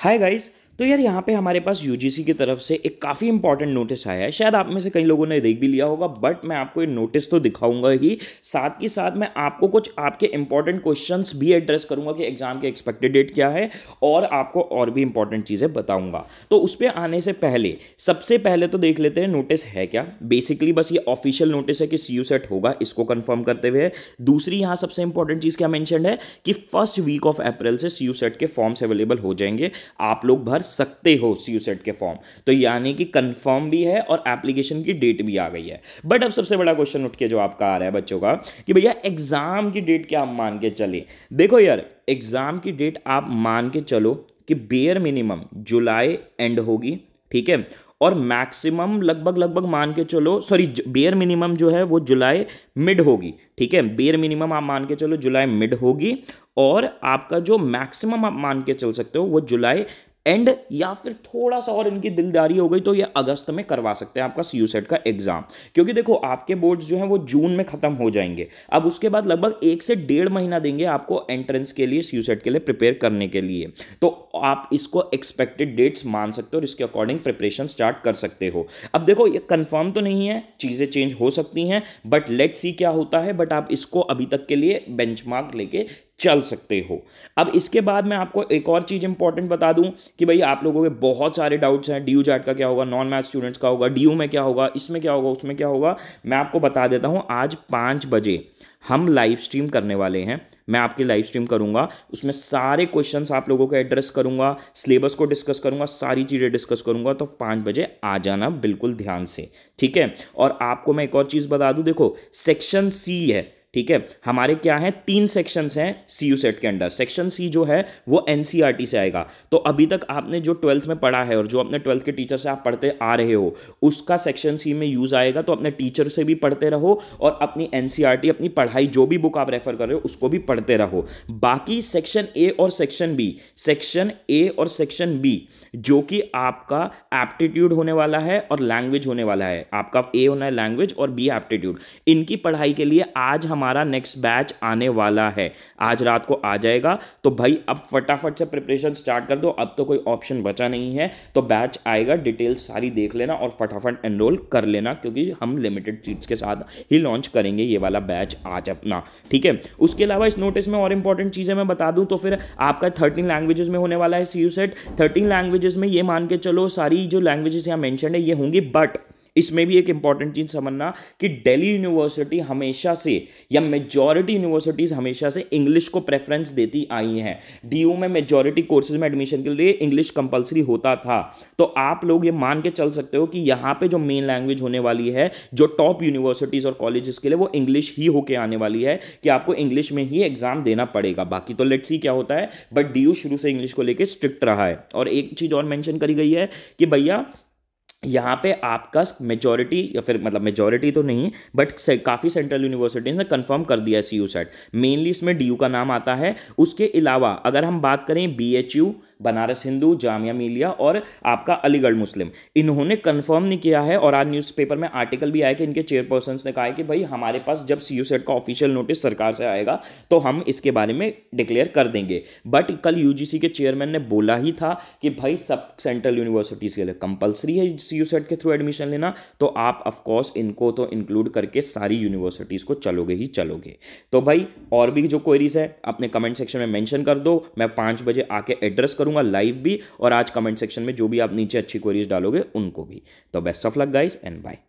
Hi guys, तो यार यहाँ पे हमारे पास यू की तरफ से एक काफ़ी इंपॉर्टेंट नोटिस आया है शायद आप में से कई लोगों ने देख भी लिया होगा बट मैं आपको ये नोटिस तो दिखाऊंगा ही साथ ही साथ मैं आपको कुछ आपके इंपॉर्टेंट क्वेश्चन भी एड्रेस करूंगा कि एग्जाम के एक्सपेक्टेड डेट क्या है और आपको और भी इंपॉर्टेंट चीज़ें बताऊंगा तो उस पर आने से पहले सबसे पहले तो देख लेते हैं नोटिस है क्या बेसिकली बस ये ऑफिशियल नोटिस है कि सी सेट होगा इसको कन्फर्म करते हुए दूसरी यहाँ सबसे इंपॉर्टेंट चीज़ क्या मैंशन है कि फर्स्ट वीक ऑफ अप्रैल से सी सेट के फॉर्म्स अवेलेबल हो जाएंगे आप लोग भर सकते हो सीयूसेट के फॉर्म तो यानी कि कंफर्म भी है और एप्लीकेशन की डेट भी आ गई है बट अब सबसे बड़ा क्वेश्चन उठ के जो आपका आ रहा है बच्चों का कि भैया एग्जाम की डेट क्या आप मान के चले देखो यार एग्जाम की डेट आप मान के चलो कि बेयर मिनिमम जुलाई एंड होगी ठीक है और मैक्सिमम लगभग लगभग मान के चलो सॉरी बेयर मिनिमम जो है वो जुलाई मिड होगी ठीक है बेयर मिनिमम आप मान के चलो जुलाई मिड होगी और आपका जो मैक्सिमम आप मान के चल सकते हो वो जुलाई एंड या फिर थोड़ा सा और इनकी दिलदारी हो गई तो ये अगस्त में करवा सकते हैं आपका सी सेट का एग्जाम क्योंकि देखो आपके बोर्ड्स जो हैं वो जून में खत्म हो जाएंगे अब उसके बाद लगभग एक से डेढ़ महीना देंगे आपको एंट्रेंस के लिए सी सेट के लिए प्रिपेयर करने के लिए तो आप इसको एक्सपेक्टेड डेट्स मान सकते हो और इसके अकॉर्डिंग प्रिपरेशन स्टार्ट कर सकते हो अब देखो ये कन्फर्म तो नहीं है चीज़ें चेंज हो सकती हैं बट लेट सी क्या होता है बट आप इसको अभी तक के लिए बेंच लेके चल सकते हो अब इसके बाद मैं आपको एक और चीज़ इंपॉर्टेंट बता दूं कि भाई आप लोगों के बहुत सारे डाउट्स हैं डी यू का क्या होगा नॉन मैथ स्टूडेंट्स का होगा डी में क्या होगा इसमें क्या होगा उसमें क्या होगा मैं आपको बता देता हूँ आज पाँच बजे हम लाइव स्ट्रीम करने वाले हैं मैं आपकी लाइव स्ट्रीम करूंगा उसमें सारे क्वेश्चंस आप लोगों को एड्रेस करूंगा सिलेबस को डिस्कस करूंगा सारी चीज़ें डिस्कस करूंगा तो पाँच बजे आ जाना बिल्कुल ध्यान से ठीक है और आपको मैं एक और चीज़ बता दूं देखो सेक्शन सी है ठीक है हमारे क्या है तीन सेक्शंस हैं सी यू सेट के अंडर सेक्शन सी जो है वो एन e से आएगा तो अभी तक आपने जो ट्वेल्थ में पढ़ा है और जो अपने ट्वेल्थ के टीचर से आप पढ़ते आ रहे हो उसका सेक्शन सी में यूज़ आएगा तो अपने टीचर से भी पढ़ते रहो और अपनी एन e अपनी पढ़ाई जो भी बुक आप रेफर कर रहे हो उसको भी पढ़ते रहो बाकी सेक्शन ए और सेक्शन बी सेक्शन ए और सेक्शन बी जो कि आपका एप्टीट्यूड होने वाला है और लैंग्वेज होने वाला है आपका ए होना है लैंग्वेज और बी एप्टीट्यूड इनकी पढ़ाई के लिए आज हमारे हमारा नेक्स्ट बैच आने वाला है आज रात को आ जाएगा तो भाई अब फटाफट से प्रिपरेशन स्टार्ट कर दो अब तो कोई ऑप्शन बचा नहीं है तो बैच आएगा डिटेल्स सारी देख लेना और फटाफट एनरोल कर लेना क्योंकि हम लिमिटेड सीट्स के साथ ही लॉन्च करेंगे ये वाला बैच आज अपना ठीक है उसके अलावा इस नोटिस में और इंपॉर्टेंट चीज़ें मैं बता दूँ तो फिर आपका थर्टीन लैंग्वेजेस में होने वाला है सी सेट थर्टीन लैंग्वेजेस में ये मान के चलो सारी जो लैंग्वेजेस यहाँ मैंशन है ये होंगी बट इसमें भी एक इंपॉर्टेंट चीज़ समझना कि दिल्ली यूनिवर्सिटी हमेशा से या मेजॉरिटी यूनिवर्सिटीज़ हमेशा से इंग्लिश को प्रेफरेंस देती आई हैं डी में मेजॉरिटी कोर्सेज में एडमिशन के लिए इंग्लिश कंपलसरी होता था तो आप लोग ये मान के चल सकते हो कि यहाँ पे जो मेन लैंग्वेज होने वाली है जो टॉप यूनिवर्सिटीज़ और कॉलेजेस के लिए वो इंग्लिश ही होके आने वाली है कि आपको इंग्लिश में ही एग्जाम देना पड़ेगा बाकी तो लेट्स ही क्या होता है बट डी शुरू से इंग्लिश को लेकर स्ट्रिक्ट रहा है और एक चीज़ और मैंशन करी गई है कि भैया यहाँ पे आपका मेजॉरिटी या फिर मतलब मेजॉरिटी तो नहीं है बट से, काफ़ी सेंट्रल यूनिवर्सिटीज़ ने कंफर्म कर दिया है सी यू सेट मेनली इसमें डी का नाम आता है उसके अलावा अगर हम बात करें B H U Banaras Hindu Jamia Millia और आपका अलीगढ़ मुस्लिम इन्होंने कन्फर्म नहीं किया है और आज न्यूज़पेपर में आर्टिकल भी आया कि इनके चेयरपर्सन ने कहा है कि भाई हमारे पास जब सी सेट e का ऑफिशियल नोटिस सरकार से आएगा तो हम इसके बारे में डिक्लेयर कर देंगे बट कल यूजीसी के चेयरमैन ने बोला ही था कि भाई सब सेंट्रल यूनिवर्सिटीज़ के लिए कंपलसरी है सी सेट e के थ्रू एडमिशन लेना तो आप ऑफकोर्स इनको तो इंक्लूड करके सारी यूनिवर्सिटीज़ को चलोगे ही चलोगे तो भाई और भी जो क्वेरीज है अपने कमेंट सेक्शन में मैंशन कर दो मैं पाँच बजे आके एड्रेस कर करूंगा लाइव भी और आज कमेंट सेक्शन में जो भी आप नीचे अच्छी क्वेरीज डालोगे उनको भी तो best of luck guys and bye